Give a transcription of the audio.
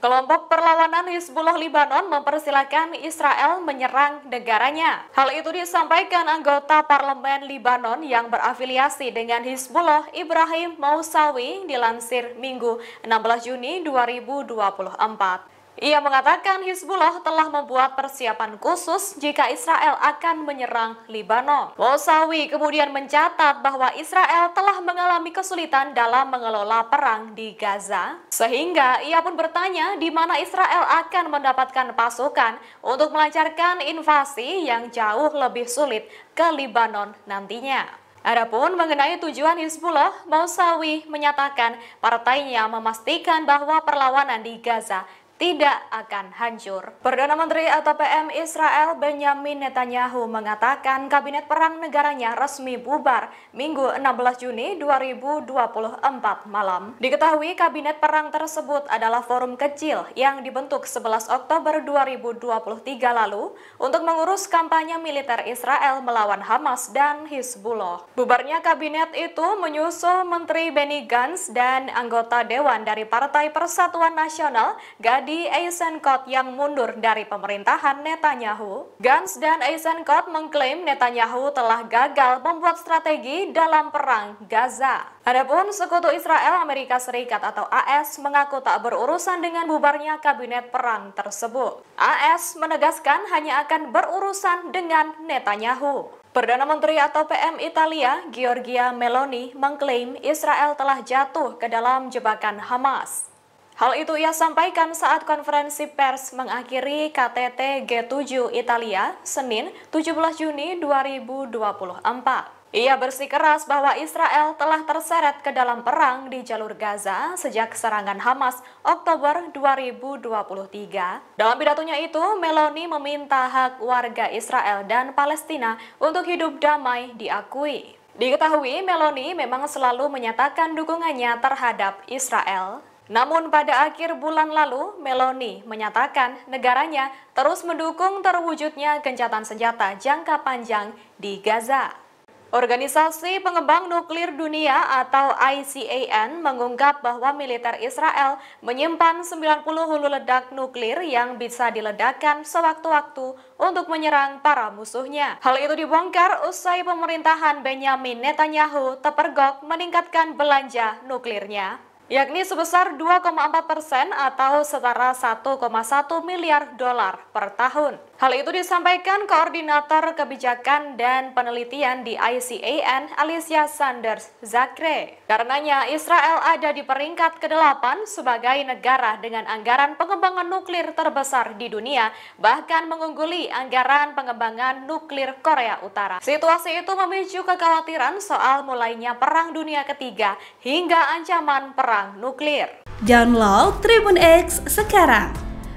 Kelompok perlawanan Hizbullah Libanon mempersilahkan Israel menyerang negaranya. Hal itu disampaikan anggota parlemen Libanon yang berafiliasi dengan Hizbullah Ibrahim Mausawi dilansir Minggu 16 Juni 2024. Ia mengatakan Hizbullah telah membuat persiapan khusus jika Israel akan menyerang Lebanon. Mosawi kemudian mencatat bahwa Israel telah mengalami kesulitan dalam mengelola perang di Gaza, sehingga ia pun bertanya di mana Israel akan mendapatkan pasukan untuk melancarkan invasi yang jauh lebih sulit ke Lebanon nantinya. Adapun mengenai tujuan Hizbullah, Mausawi menyatakan partainya memastikan bahwa perlawanan di Gaza tidak akan hancur. Perdana Menteri atau PM Israel Benjamin Netanyahu mengatakan kabinet perang negaranya resmi bubar Minggu 16 Juni 2024 malam. Diketahui kabinet perang tersebut adalah forum kecil yang dibentuk 11 Oktober 2023 lalu untuk mengurus kampanye militer Israel melawan Hamas dan Hizbullah. Bubarnya kabinet itu menyusul Menteri Benny Gantz dan anggota dewan dari Partai Persatuan Nasional Gadi Gadi Eisenkot yang mundur dari pemerintahan Netanyahu, Gantz dan Eisenkot mengklaim Netanyahu telah gagal membuat strategi dalam perang Gaza. Adapun sekutu Israel Amerika Serikat atau AS mengaku tak berurusan dengan bubarnya kabinet perang tersebut. AS menegaskan hanya akan berurusan dengan Netanyahu. Perdana Menteri atau PM Italia, Giorgia Meloni, mengklaim Israel telah jatuh ke dalam jebakan Hamas. Hal itu ia sampaikan saat konferensi pers mengakhiri KTT G7 Italia Senin 17 Juni 2024. Ia bersikeras bahwa Israel telah terseret ke dalam perang di jalur Gaza sejak serangan Hamas Oktober 2023. Dalam pidatonya itu, Meloni meminta hak warga Israel dan Palestina untuk hidup damai diakui. Diketahui, Meloni memang selalu menyatakan dukungannya terhadap Israel. Namun pada akhir bulan lalu, Meloni menyatakan negaranya terus mendukung terwujudnya gencatan senjata jangka panjang di Gaza. Organisasi Pengembang Nuklir Dunia atau ICAN mengungkap bahwa militer Israel menyimpan 90 hulu ledak nuklir yang bisa diledakkan sewaktu-waktu untuk menyerang para musuhnya. Hal itu dibongkar usai pemerintahan Benjamin Netanyahu tepergok meningkatkan belanja nuklirnya yakni sebesar 2,4 persen atau setara 1,1 miliar dolar per tahun. Hal itu disampaikan Koordinator Kebijakan dan Penelitian di ICAN, Alicia Sanders Zakre. Karenanya, Israel ada di peringkat ke-8 sebagai negara dengan anggaran pengembangan nuklir terbesar di dunia, bahkan mengungguli anggaran pengembangan nuklir Korea Utara. Situasi itu memicu kekhawatiran soal mulainya Perang Dunia Ketiga hingga ancaman perang nuklir. Download Tribun X sekarang